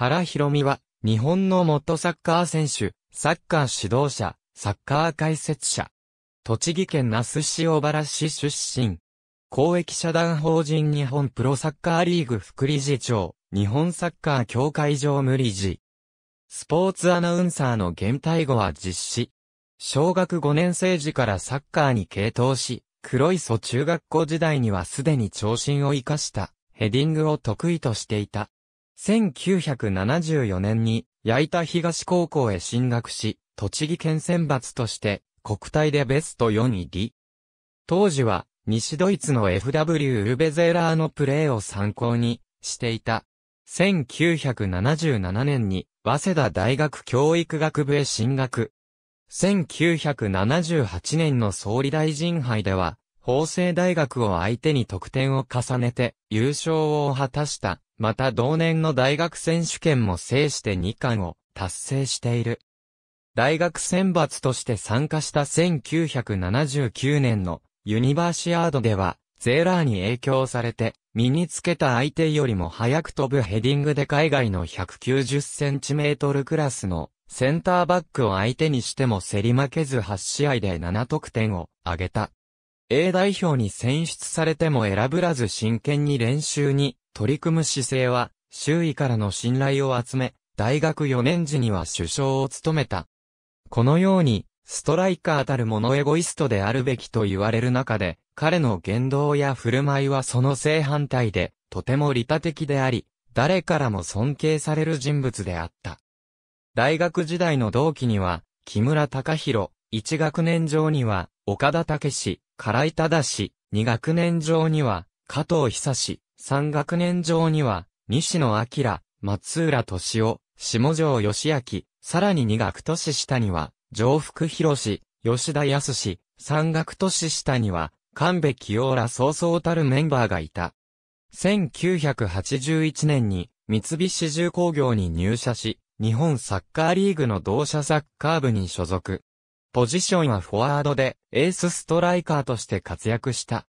原博美は、日本の元サッカー選手、サッカー指導者、サッカー解説者。栃木県那須塩原市出身。公益社団法人日本プロサッカーリーグ副理事長、日本サッカー協会常務理事。スポーツアナウンサーの現退後は実施。小学5年生時からサッカーに傾倒し、黒磯中学校時代にはすでに長身を生かしたヘディングを得意としていた。1974年に、矢板東高校へ進学し、栃木県選抜として、国体でベスト4入り。当時は、西ドイツの FW ウルベゼーラーのプレーを参考にしていた。1977年に、早稲田大学教育学部へ進学。1978年の総理大臣杯では、法政大学を相手に得点を重ねて優勝を果たした。また同年の大学選手権も制して2冠を達成している。大学選抜として参加した1979年のユニバーシアードでは、ゼーラーに影響されて、身につけた相手よりも早く飛ぶヘディングで海外の190センチメートルクラスのセンターバックを相手にしても競り負けず8試合で7得点を挙げた。A 代表に選出されても選ぶらず真剣に練習に取り組む姿勢は、周囲からの信頼を集め、大学4年時には首相を務めた。このように、ストライカーたるものエゴイストであるべきと言われる中で、彼の言動や振る舞いはその正反対で、とても利他的であり、誰からも尊敬される人物であった。大学時代の同期には、木村隆弘、1学年上には、岡田武史、唐井忠史、2学年上には、加藤久史、三学年上には、西野明、松浦敏夫、下城義明、さらに二学年下には、上福博士、吉田康史、3学年下には、神戸清らそうそうたるメンバーがいた。1981年に、三菱重工業に入社し、日本サッカーリーグの同社サッカー部に所属。ポジションはフォワードで、エースストライカーとして活躍した。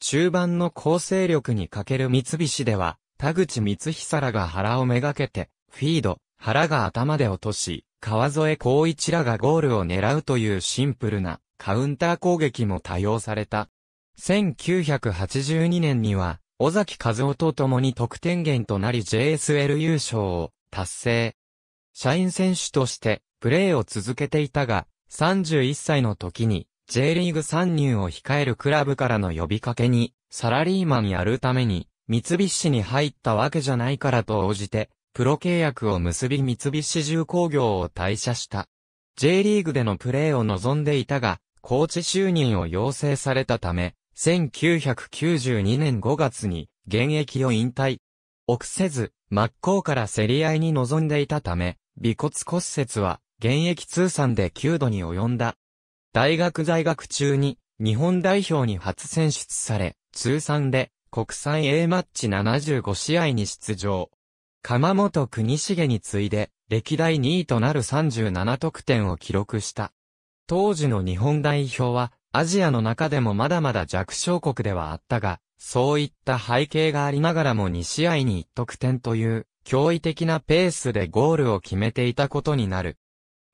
中盤の構成力に欠ける三菱では、田口光久が原をめがけて、フィード、原が頭で落とし、川添光一らがゴールを狙うというシンプルなカウンター攻撃も多用された。1982年には、尾崎和夫と共に得点源となり JSL 優勝を達成。社員選手としてプレーを続けていたが、31歳の時に J リーグ参入を控えるクラブからの呼びかけに、サラリーマンやるために、三菱に入ったわけじゃないからと応じて、プロ契約を結び三菱重工業を退社した。J リーグでのプレーを望んでいたが、コーチ就任を要請されたため、1992年5月に現役を引退。臆せず、真っ向から競り合いに臨んでいたため、尾骨骨折は現役通算で9度に及んだ。大学在学中に日本代表に初選出され、通算で国際 A マッチ75試合に出場。鎌本国重に次いで歴代2位となる37得点を記録した。当時の日本代表はアジアの中でもまだまだ弱小国ではあったが、そういった背景がありながらも2試合に1得点という驚異的なペースでゴールを決めていたことになる。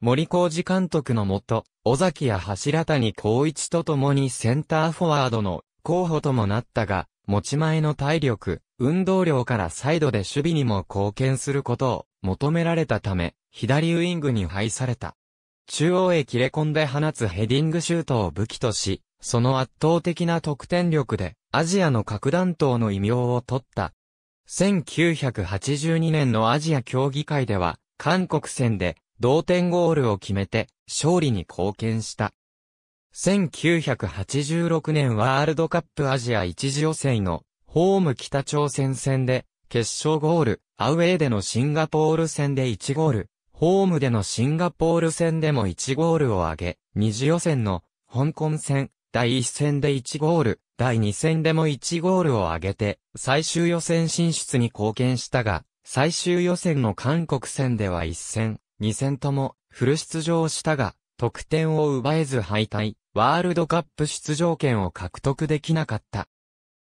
森浩二監督のもと、尾崎や柱谷孝一と共にセンターフォワードの候補ともなったが、持ち前の体力、運動量からサイドで守備にも貢献することを求められたため、左ウィングに配された。中央へ切れ込んで放つヘディングシュートを武器とし、その圧倒的な得点力で、アジアの核弾頭の異名を取った。1982年のアジア競技会では、韓国戦で同点ゴールを決めて勝利に貢献した。1986年ワールドカップアジア一次予選のホーム北朝鮮戦で決勝ゴール、アウェーでのシンガポール戦で1ゴール、ホームでのシンガポール戦でも1ゴールを挙げ、二次予選の香港戦、第1戦で1ゴール、第2戦でも1ゴールを挙げて、最終予選進出に貢献したが、最終予選の韓国戦では1戦、2戦ともフル出場したが、得点を奪えず敗退、ワールドカップ出場権を獲得できなかった。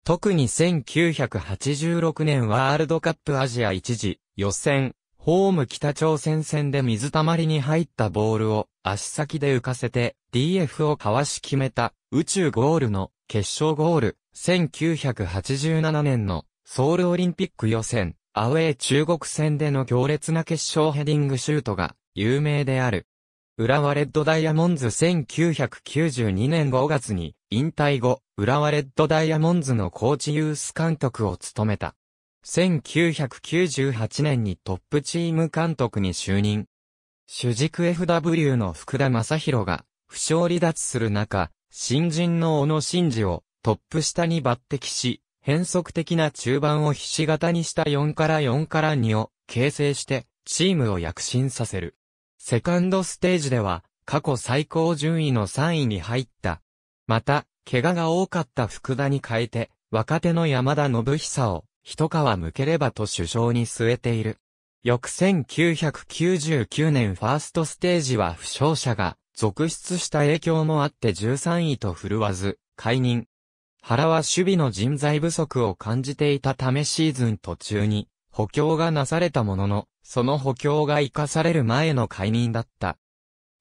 特に1986年ワールドカップアジア一時予選、ホーム北朝鮮戦で水たまりに入ったボールを足先で浮かせて DF をかわし決めた宇宙ゴールの決勝ゴール1987年のソウルオリンピック予選アウェー中国戦での強烈な決勝ヘディングシュートが有名である。浦和レッドダイヤモンズ1992年5月に引退後、浦和レッドダイヤモンズのコーチユース監督を務めた。1998年にトップチーム監督に就任。主軸 FW の福田正宏が負傷離脱する中、新人の小野真嗣をトップ下に抜擢し、変則的な中盤をひし形にした4から4から2を形成して、チームを躍進させる。セカンドステージでは、過去最高順位の3位に入った。また、怪我が多かった福田に変えて、若手の山田信久を、一皮むければと首相に据えている。翌1999年ファーストステージは負傷者が続出した影響もあって13位と振るわず、解任。原は守備の人材不足を感じていたためシーズン途中に補強がなされたものの、その補強が活かされる前の解任だった。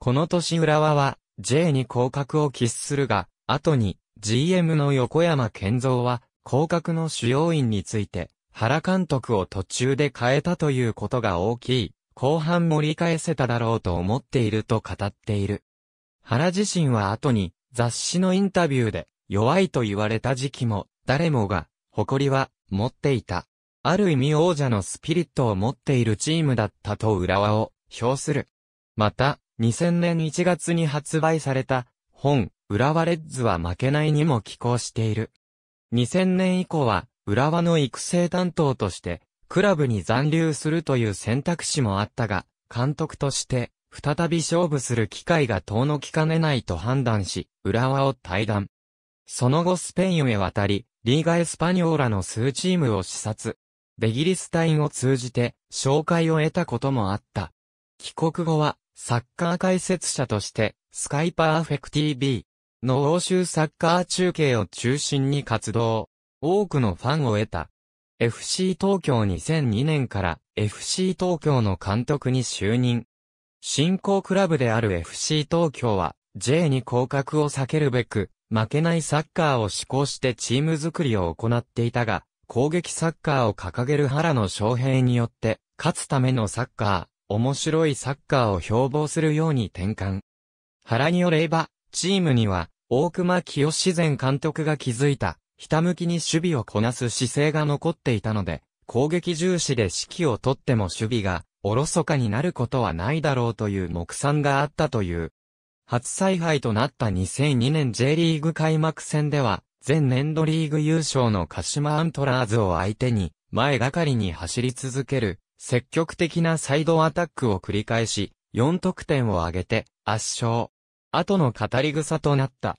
この年浦和は J に降格を喫するが、後に GM の横山健三は降格の主要因について原監督を途中で変えたということが大きい。後半盛り返せただろうと思っていると語っている。原自身は後に雑誌のインタビューで弱いと言われた時期も、誰もが、誇りは、持っていた。ある意味王者のスピリットを持っているチームだったと浦和を評する。また、2000年1月に発売された本、浦和レッズは負けないにも寄稿している。2000年以降は、浦和の育成担当として、クラブに残留するという選択肢もあったが、監督として、再び勝負する機会が遠のきかねないと判断し、浦和を退団。その後スペインへ渡り、リーガ・エスパニョーラの数チームを視察。ベギリスタインを通じて紹介を得たこともあった。帰国後は、サッカー解説者として、スカイパーフェク TV の欧州サッカー中継を中心に活動。多くのファンを得た。FC 東京2002年から FC 東京の監督に就任。新興クラブである FC 東京は J に降格を避けるべく負けないサッカーを志向してチーム作りを行っていたが、攻撃サッカーを掲げる原野翔平によって、勝つためのサッカー、面白いサッカーを標榜するように転換。原によれば、チームには、大熊清自然監督が築いた、ひたむきに守備をこなす姿勢が残っていたので、攻撃重視で指揮をとっても守備が、おろそかになることはないだろうという目算があったという。初采配となった2002年 J リーグ開幕戦では、前年度リーグ優勝の鹿島アントラーズを相手に、前がかりに走り続ける、積極的なサイドアタックを繰り返し、4得点を挙げて、圧勝。後の語り草となった。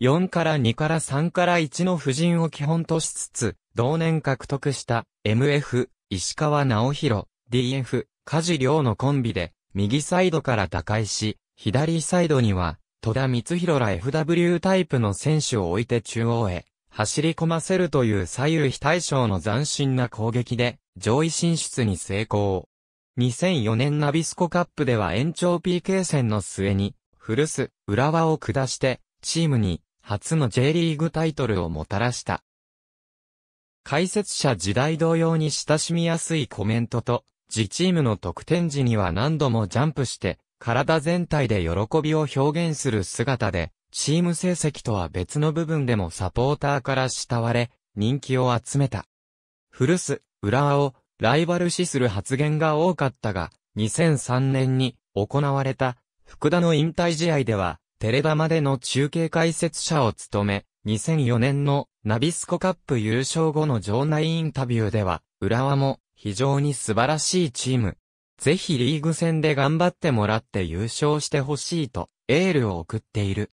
4から2から3から1の布陣を基本としつつ、同年獲得した MF、石川直弘、DF、梶良のコンビで、右サイドから打開し、左サイドには、戸田光弘ら FW タイプの選手を置いて中央へ、走り込ませるという左右非対称の斬新な攻撃で、上位進出に成功。2004年ナビスコカップでは延長 PK 戦の末に、古巣、浦和を下して、チームに、初の J リーグタイトルをもたらした。解説者時代同様に親しみやすいコメントと、自チームの得点時には何度もジャンプして、体全体で喜びを表現する姿で、チーム成績とは別の部分でもサポーターから慕われ、人気を集めた。古巣、浦和をライバル視する発言が多かったが、2003年に行われた福田の引退試合では、テレまでの中継解説者を務め、2004年のナビスコカップ優勝後の場内インタビューでは、浦和も非常に素晴らしいチームぜひリーグ戦で頑張ってもらって優勝してほしいと、エールを送っている。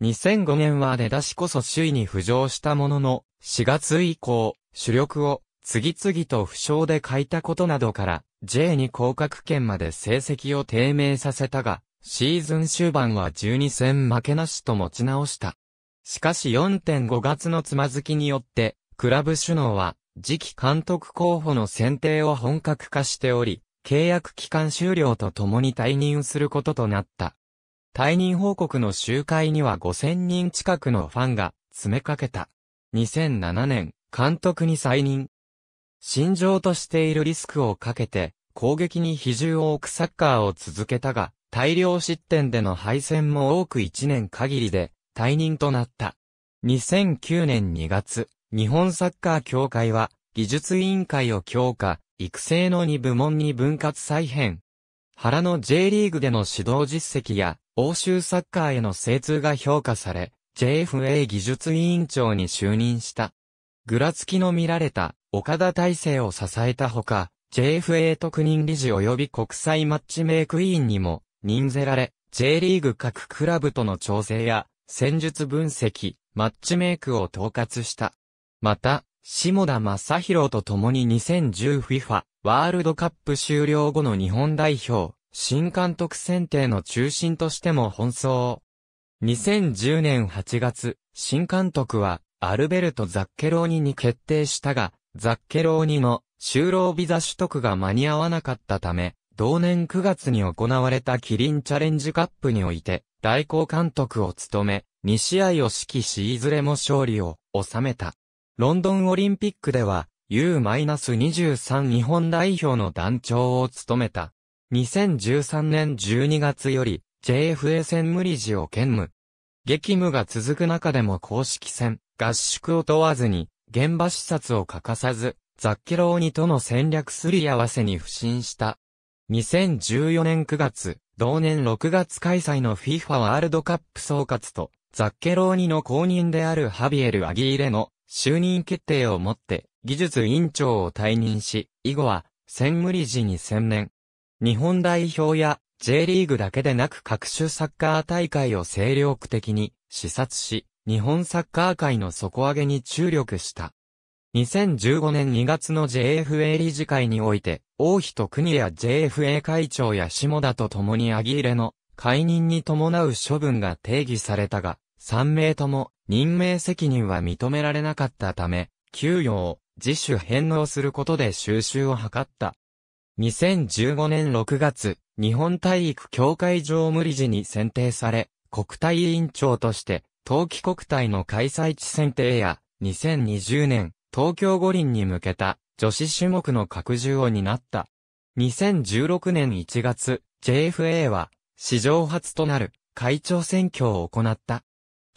2005年は出だしこそ首位に浮上したものの、4月以降、主力を次々と負傷で欠いたことなどから、J に降格圏まで成績を低迷させたが、シーズン終盤は12戦負けなしと持ち直した。しかし4.5月のつまずきによって、クラブ首脳は、次期監督候補の選定を本格化しており、契約期間終了とともに退任することとなった。退任報告の集会には5000人近くのファンが詰めかけた。2007年、監督に再任。心情としているリスクをかけて、攻撃に比重を置くサッカーを続けたが、大量失点での敗戦も多く1年限りで、退任となった。2009年2月、日本サッカー協会は、技術委員会を強化、育成の2部門に分割再編。原の J リーグでの指導実績や、欧州サッカーへの精通が評価され、JFA 技術委員長に就任した。ぐらつきの見られた、岡田体制を支えたほか、JFA 特任理事及び国際マッチメイク委員にも、任ぜられ、J リーグ各クラブとの調整や、戦術分析、マッチメイクを統括した。また、下田正宏と共に 2010FIFA ワールドカップ終了後の日本代表、新監督選定の中心としても奔走。2010年8月、新監督はアルベルト・ザッケローニに決定したが、ザッケローニの就労ビザ取得が間に合わなかったため、同年9月に行われたキリンチャレンジカップにおいて、代行監督を務め、2試合を指揮しいずれも勝利を収めた。ロンドンオリンピックでは U-23 日本代表の団長を務めた。2013年12月より JFA 専務理事を兼務。激務が続く中でも公式戦、合宿を問わずに、現場視察を欠かさず、ザッケローニとの戦略すり合わせに不信した。2014年9月、同年6月開催の FIFA ワールドカップ総括と、ザッケローニの公認であるハビエル・アギーレの就任決定をもって技術委員長を退任し、以後は専務理事に専念。日本代表や J リーグだけでなく各種サッカー大会を精力的に視察し、日本サッカー界の底上げに注力した。2015年2月の JFA 理事会において、王妃と国や JFA 会長や下田と共にアギーレの解任に伴う処分が定義されたが、3名とも任命責任は認められなかったため、給与を自主返納することで収集を図った。2015年6月、日本体育協会常務理事に選定され、国体委員長として、冬季国体の開催地選定や、2020年、東京五輪に向けた女子種目の拡充を担った。2016年1月、JFA は、史上初となる会長選挙を行った。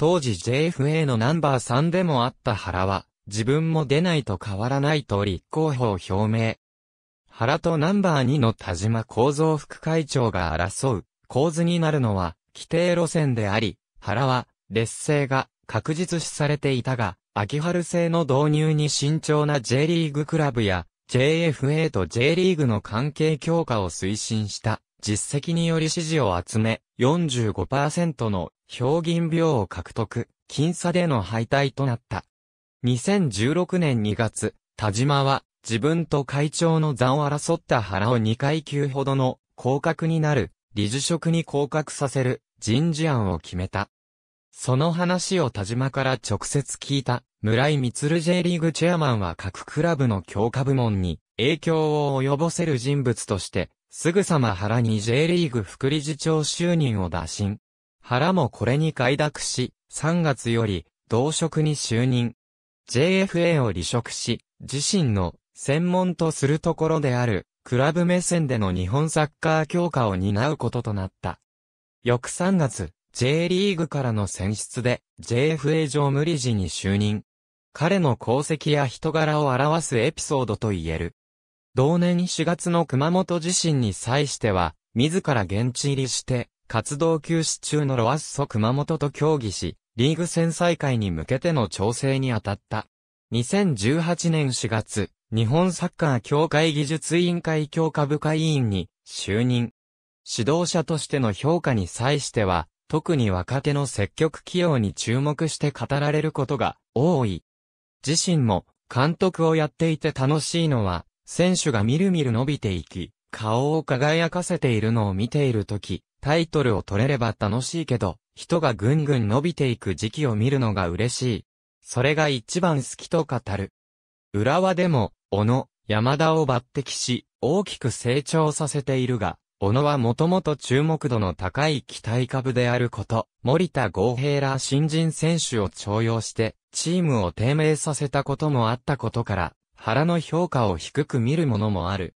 当時 JFA のナンバー3でもあった原は、自分も出ないと変わらないと立候補を表明。原とナンバー2の田島構造副会長が争う構図になるのは規定路線であり、原は劣勢が確実視されていたが、秋春制の導入に慎重な J リーグクラブや JFA と J リーグの関係強化を推進した実績により支持を集め45%の表銀病を獲得、僅差での敗退となった。2016年2月、田島は自分と会長の座を争った原を2階級ほどの降格になる、理事職に降格させる人事案を決めた。その話を田島から直接聞いた村井光 J リーグチェアマンは各クラブの強化部門に影響を及ぼせる人物として、すぐさま原に J リーグ副理事長就任を打診。原もこれに快諾し、3月より、同職に就任。JFA を離職し、自身の専門とするところである、クラブ目線での日本サッカー強化を担うこととなった。翌3月、J リーグからの選出で JFA 上無理事に就任。彼の功績や人柄を表すエピソードと言える。同年4月の熊本地震に際しては、自ら現地入りして、活動休止中のロアッソ熊本と協議し、リーグ戦再開に向けての調整に当たった。2018年4月、日本サッカー協会技術委員会強化部会委員に就任。指導者としての評価に際しては、特に若手の積極起用に注目して語られることが多い。自身も監督をやっていて楽しいのは、選手がみるみる伸びていき、顔を輝かせているのを見ているとき、タイトルを取れれば楽しいけど、人がぐんぐん伸びていく時期を見るのが嬉しい。それが一番好きと語る。浦和でも、小野、山田を抜擢し、大きく成長させているが、小野はもともと注目度の高い期待株であること、森田豪平ら新人選手を徴用して、チームを低迷させたこともあったことから、原の評価を低く見るものもある。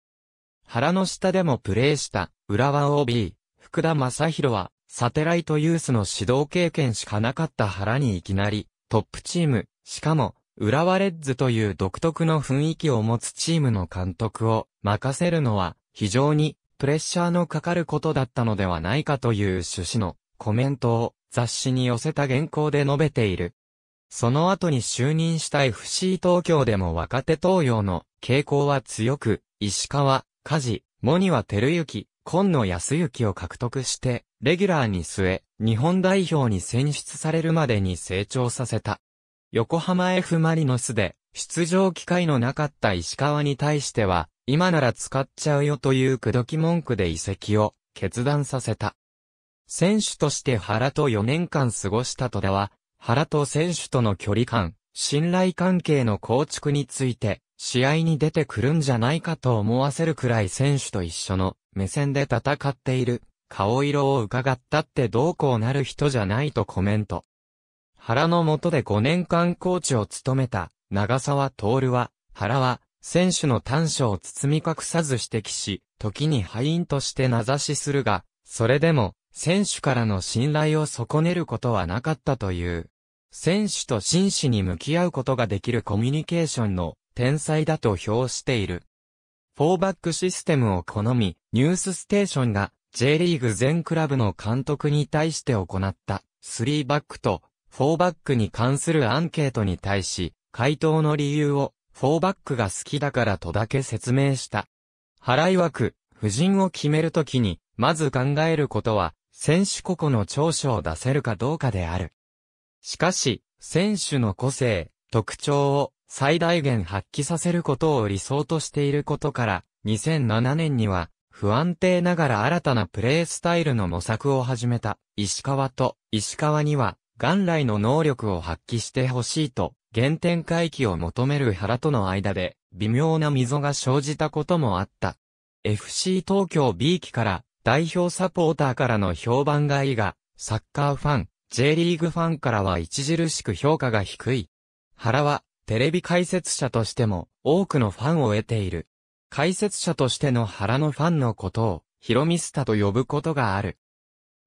原の下でもプレーした、浦和 OB、福田正宏は、サテライトユースの指導経験しかなかった原にいきなり、トップチーム、しかも、浦和レッズという独特の雰囲気を持つチームの監督を任せるのは非常にプレッシャーのかかることだったのではないかという趣旨のコメントを雑誌に寄せた原稿で述べている。その後に就任した FC 東京でも若手東洋の傾向は強く、石川、梶、モニは照之、今野康之を獲得して、レギュラーに据え、日本代表に選出されるまでに成長させた。横浜 F マリノスで、出場機会のなかった石川に対しては、今なら使っちゃうよという口説き文句で移籍を決断させた。選手として原と4年間過ごした戸田は、原と選手との距離感、信頼関係の構築について、試合に出てくるんじゃないかと思わせるくらい選手と一緒の目線で戦っている顔色を伺ったってどうこうなる人じゃないとコメント。原の下で5年間コーチを務めた長沢徹は、原は選手の短所を包み隠さず指摘し、時に敗因として名指しするが、それでも選手からの信頼を損ねることはなかったという。選手と真摯に向き合うことができるコミュニケーションの天才だと評している。フォーバックシステムを好み、ニュースステーションが J リーグ全クラブの監督に対して行った3バックと4バックに関するアンケートに対し、回答の理由を4バックが好きだからとだけ説明した。払い枠、夫人を決めるときに、まず考えることは、選手個々の長所を出せるかどうかである。しかし、選手の個性、特徴を最大限発揮させることを理想としていることから、2007年には、不安定ながら新たなプレースタイルの模索を始めた石川と石川には元来の能力を発揮してほしいと原点回帰を求める原との間で微妙な溝が生じたこともあった。FC 東京 B 期から代表サポーターからの評判がいいが、サッカーファン、J リーグファンからは著しく評価が低い。原はテレビ解説者としても多くのファンを得ている。解説者としての原のファンのことを、ヒロミスタと呼ぶことがある。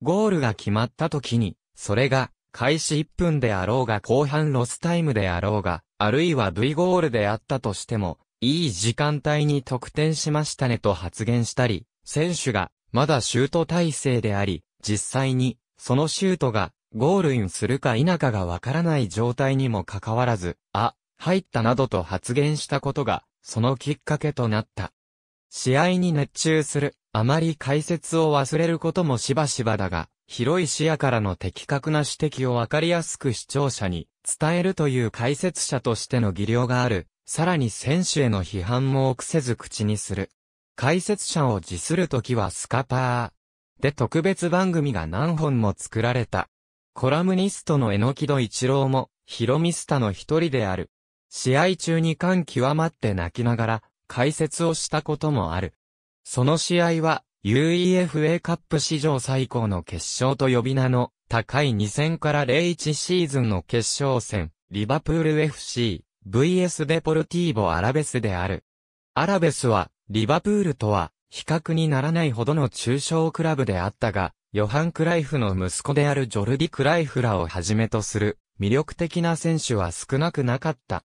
ゴールが決まった時に、それが、開始1分であろうが後半ロスタイムであろうが、あるいは V ゴールであったとしても、いい時間帯に得点しましたねと発言したり、選手が、まだシュート体制であり、実際に、そのシュートが、ゴールインするか否かがわからない状態にもかかわらず、あ、入ったなどと発言したことが、そのきっかけとなった。試合に熱中する、あまり解説を忘れることもしばしばだが、広い視野からの的確な指摘をわかりやすく視聴者に伝えるという解説者としての技量がある、さらに選手への批判も臆せず口にする。解説者を辞するときはスカパー。で特別番組が何本も作られた。コラムニストの榎戸一郎も、ヒロミスタの一人である。試合中に感極まって泣きながら解説をしたこともある。その試合は UEFA カップ史上最高の決勝と呼び名の高い2戦から01シーズンの決勝戦、リバプール FC、VS デポルティーボアラベスである。アラベスは、リバプールとは、比較にならないほどの中小クラブであったが、ヨハン・クライフの息子であるジョルディ・クライフらをはじめとする、魅力的な選手は少なくなかった。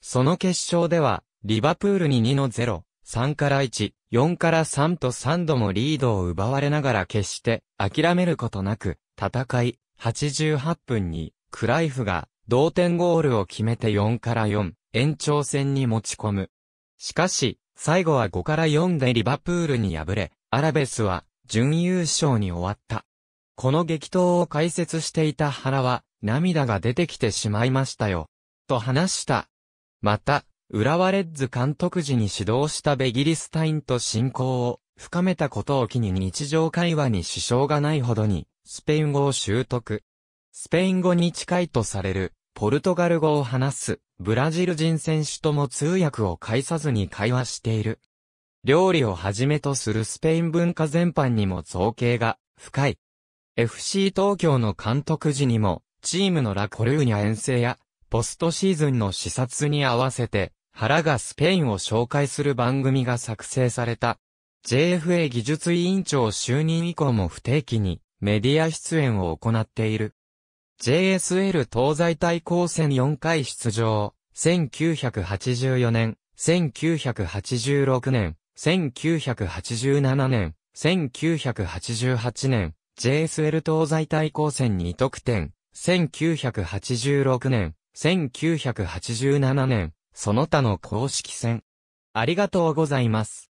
その決勝では、リバプールに2の0、3から1、4から3と3度もリードを奪われながら決して諦めることなく、戦い、88分に、クライフが同点ゴールを決めて4から4、延長戦に持ち込む。しかし、最後は5から4でリバプールに敗れ、アラベスは準優勝に終わった。この激闘を解説していた原は、涙が出てきてしまいましたよ。と話した。また、浦和レッズ監督時に指導したベギリスタインと親交を深めたことを機に日常会話に支障がないほどに、スペイン語を習得。スペイン語に近いとされる、ポルトガル語を話す、ブラジル人選手とも通訳を介さずに会話している。料理をはじめとするスペイン文化全般にも造形が深い。FC 東京の監督時にも、チームのラコルーニャ遠征や、ポストシーズンの視察に合わせて、原がスペインを紹介する番組が作成された。JFA 技術委員長就任以降も不定期にメディア出演を行っている。JSL 東西対抗戦4回出場、1984年、1986年、1987年、1988年、JSL 東西対抗戦2得点、1986年、1987年、その他の公式戦。ありがとうございます。